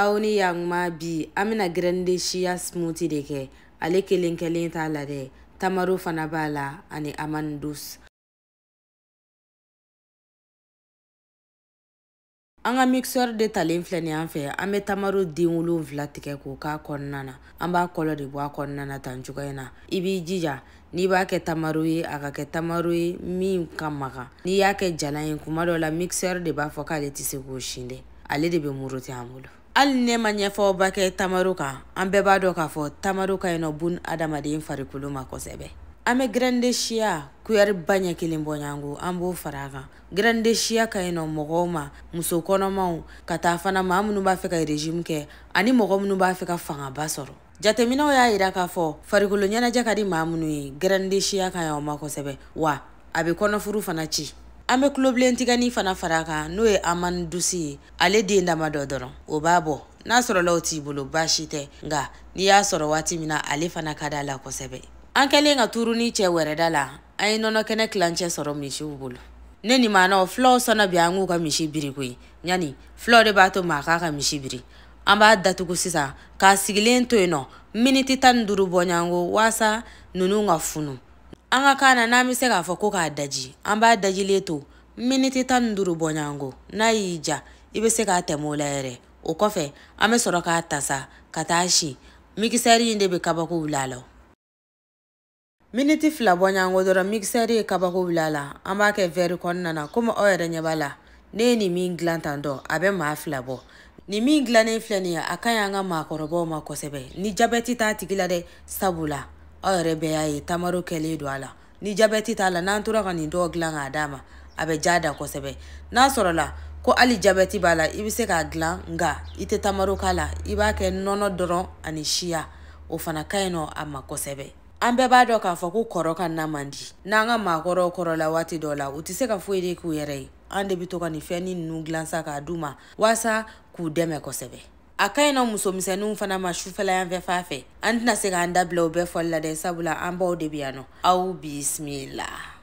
aw ni yaguma bi an bɛna grande siya smoothie de kɛ ale kelen kelen t'a la dɛ tamaro fana b'a la ani amandus an ka mixeur de talen filɛ ni an fɛ an bɛ tamaro den wolonfila tigɛ k'o k'a kɔnɔna na an b'a kɔlɔ de bɔ a kɔnɔna na tan cogoya in na i b'i jija n'i b'a kɛ tamaro ye a ka kɛ tamaro ye min ka maga n'i y'a kɛ jalan ye kuma dɔ la mixeur de b'a fɔ k'ale tɛ se k'o sin dɛ ale de bɛ muruti an bolo hali ne ma ɲɛfɔba kɛ tamaro kan an bɛɛ b'a dɔ k'a fɔ tamaro ka yinɔ bun adamaden farikolo ma kosɛbɛ an be grandesiya kuyɛri ba ɲɛ kelen bɔɲango an b'o fara kan grandesiya ka yinɔ mɔgɔw ma muso kɔnɔmaw ka taa fana ma minw b'a fɛ ka rejimu kɛ ani mɔgɔ minw b'a fɛ ka fangaba sɔrɔ jateminɛw y'a yira k'a fɔ farikolo ɲɛnajɛ ka di ma minw ye grandesiya ka ɲa o ma kosɛbɛ wa a be kɔnɔfuru fana ci an be kulobilentigani fana fara kan n'o ye aman dusi ye ale den dama dɔ dɔrɔn o b'a bɔ n'a sɔrɔlaw t'i bolo baasi tɛ nga n'i y'a sɔrɔ waati min na ale fana ka da la kosɛbɛ an kɛlen ka turuni cɛ wɛrɛda la an ye nɔnɔkɛnɛ kilancɛ sɔrɔ misiw bolo ne nimanɔ filɔw sɔnna bi an k'u ka misi biri koyi ɲani filɔ de b'a to maa k'a ka misi biri an b'a datugu sisan k'a sigilen to yen nɔ miniti tan ni duuru bɔɲango waasa nunu ka funu an ka kan na n'an be se k'a fɔ ko k'a daji an b'a dajilen to miniti tan ni duru bɔɲango n'a y'i ja i be se k'a tɛmɛ o la yɛrɛ o kɔfɛ an be sɔrɔ k'a tasa ka taa si mikisɛri ye de be kabakow la la miniti fila bɔɲango dɔrɔn mikisɛri ye kabakow la la an b'a kɛ vɛri kɔnɔna na komi aw yɛrɛ ɲɛ b'a la ne ye nin min gilan tan dɔ a bɛ maa fila bɔ nin min gilannen filɛ nin ye a ka ɲi an ka maakɔrɔbaw ma kosɛbɛ ni jabɛti t'a tigi la dɛ sabula aw yɛrɛ bɛɛ y'a ye tamaro kɛlen don a la ni jabɛti t'a la n'an tora ka nin dɔw dilan k'a d'a ma a bɛ ja da kosɛbɛ n'a sɔrɔla ko hali jabɛti b'a la i be se k'a dilan nga i tɛ tamaro k'a la i b'a kɛ nɔnɔ dɔrɔn ani siya o fana ka ɲi nɔ a ma kosɛbɛ an bɛɛ b'a dɔ k'a fɔ ko kɔrɔ ka na man di n'an ka maakɔrɔw kɔrɔla waati dɔ la u tɛ se ka foyi de k'u yɛrɛ ye an de be to ka nin fɛnni nunu gilansa k'a duu ma waasa k'u dɛmɛ kosɛbɛ a ka na nɔ musomisɛnninw fana ma sufɛla yan fɛ fa fɛ an tɛna se k'an dabila o bɛɛ fɔli la dɛ sabula an b'aw de bi yan nɔ aw bisimila